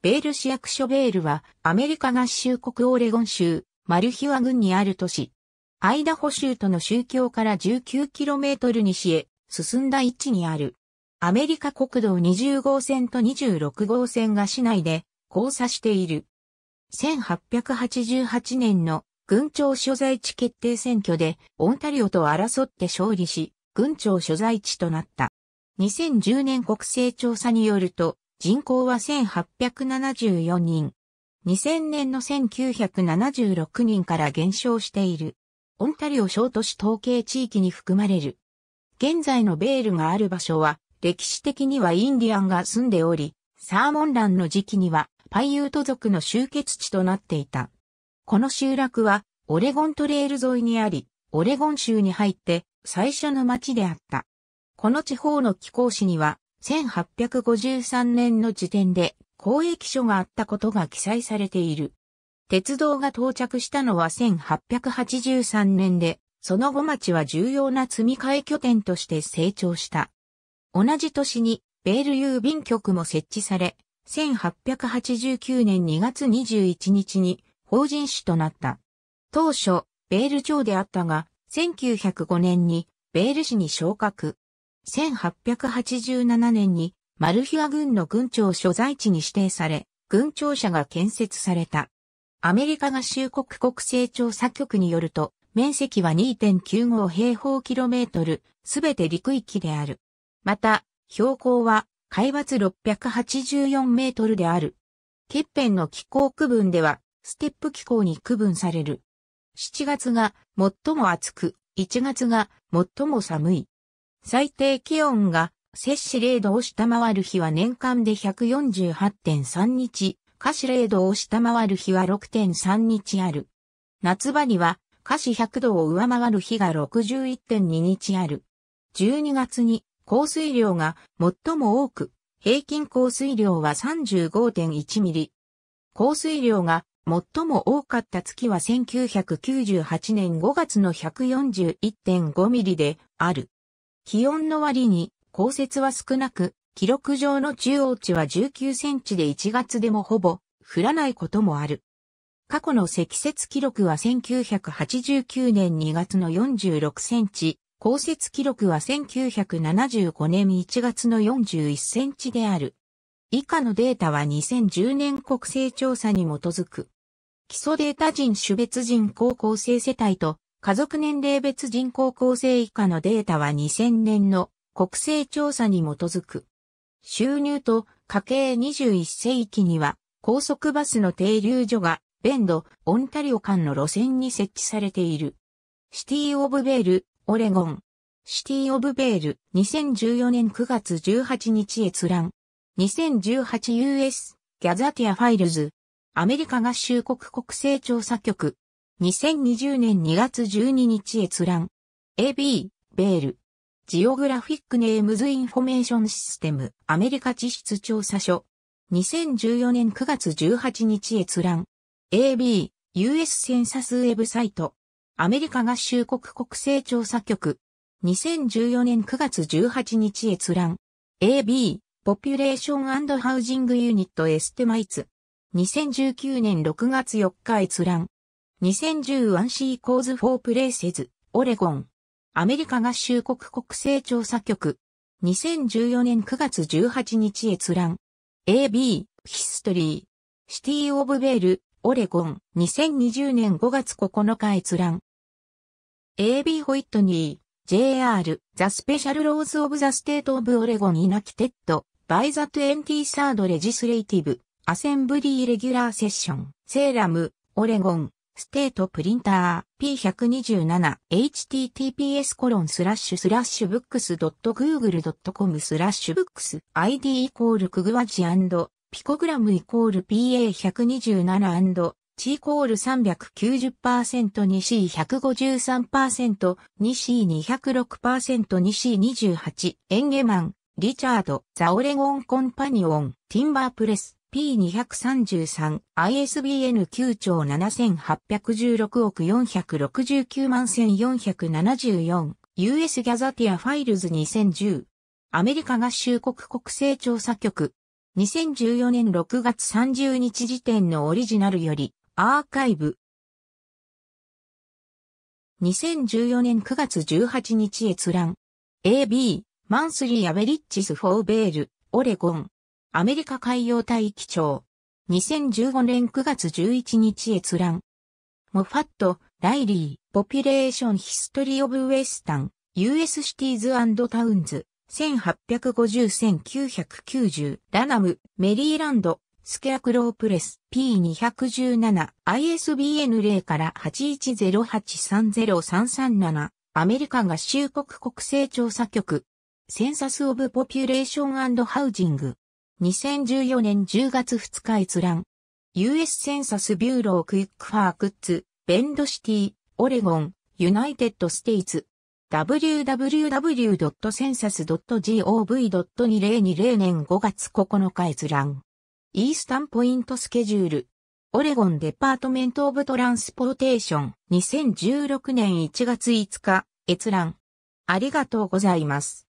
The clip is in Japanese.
ベール市役所ベールは、アメリカ合衆国オレゴン州、マルヒワ郡にある都市。アイダホ州との宗教から 19km 西へ進んだ位置にある。アメリカ国道20号線と26号線が市内で交差している。1888年の郡庁所在地決定選挙でオンタリオと争って勝利し、郡庁所在地となった。2010年国勢調査によると、人口は1874人。2000年の1976人から減少している。オンタリオ小都市統計地域に含まれる。現在のベールがある場所は、歴史的にはインディアンが住んでおり、サーモンランの時期にはパイユート族の集結地となっていた。この集落は、オレゴントレール沿いにあり、オレゴン州に入って最初の町であった。この地方の気候市には、1853年の時点で交易所があったことが記載されている。鉄道が到着したのは1883年で、その後町は重要な積み替え拠点として成長した。同じ年に、ベール郵便局も設置され、1889年2月21日に法人市となった。当初、ベール町であったが、1905年にベール市に昇格。1887年にマルヒア軍の軍庁所在地に指定され、軍庁舎が建設された。アメリカ合衆国国勢調査局によると、面積は2.95平方キロメートル、すべて陸域である。また、標高は海抜684メートルである。欠片の気候区分では、ステップ気候に区分される。7月が最も暑く、1月が最も寒い。最低気温が摂氏0度を下回る日は年間で148.3日、華氏0度を下回る日は6.3日ある。夏場には華氏100度を上回る日が61.2日ある。12月に降水量が最も多く、平均降水量は35.1ミリ。降水量が最も多かった月は1998年5月の141.5ミリである。気温の割に降雪は少なく、記録上の中央値は19センチで1月でもほぼ降らないこともある。過去の積雪記録は1989年2月の46センチ、降雪記録は1975年1月の41センチである。以下のデータは2010年国勢調査に基づく。基礎データ人種別人高校生世帯と家族年齢別人口構成以下のデータは2000年の国勢調査に基づく。収入と家計21世紀には高速バスの停留所がベンド、オンタリオ間の路線に設置されている。シティ・オブ・ベール、オレゴン。シティ・オブ・ベール、2014年9月18日閲覧。2018US、ギャザティア・ファイルズ。アメリカ合衆国国勢調査局。2020年2月12日閲覧。AB、ベール。ジオグラフィックネームズインフォメーションシステム、アメリカ地質調査所。2014年9月18日閲覧。AB、US センサスウェブサイト。アメリカ合衆国国勢調査局。2014年9月18日閲覧。AB、ポピュレーションハウジングユニットエステマイツ。2019年6月4日閲覧。2010 1C コーズフォープレイセズ、オレゴン。アメリカ合衆国国勢調査局。2014年9月18日閲覧。AB、ヒストリー。シティ・オブ・ベール、オレゴン。2020年5月9日閲覧。AB ホイットニー、JR、ザ・スペシャル・ローズ・オブ・ザ・ステート・オブ・オレゴン・イ t e テッド、バイザ・ 23rd レジスレイティブ、アセンブリー・レギュラー・セッション、セーラム、オレゴン。ステートプリンター P127https コロンスラッシュスラッシュブックス .google.com スラッシュブックス ID イコールクグワジアンドピコグラムイコール PA127& チイコール 390%2C153%2C206%2C28 エンゲマン、リチャード、ザオレゴンコンパニオン、ティンバープレス。P233、ISBN 9兆7816億469万1474、US ギャザティアファイルズ2010、アメリカ合衆国国勢調査局、2014年6月30日時点のオリジナルより、アーカイブ。2014年9月18日閲覧。AB、マンスリーアベリッチス・フォーベール、オレゴン。アメリカ海洋大気庁。2015年9月11日閲覧。モファット、ライリー、ポピュレーションヒストリーオブウェスタン、US シティーズタウンズ、1850-1990、ラナム、メリーランド、スケアクロープレス P217 ISBN 0から8108303337アメリカ合衆国国勢調査局センサスオブポピュレーションハウジング2014年10月2日閲覧。US センサスビューロークイックファークッズ、ベンドシティ、オレゴン、ユナイテッドステイツ。www.census.gov.2020 年5月9日閲覧。イースタンポイントスケジュール。オレゴンデパートメントオブトランスポーテーション2016年1月5日閲覧。ありがとうございます。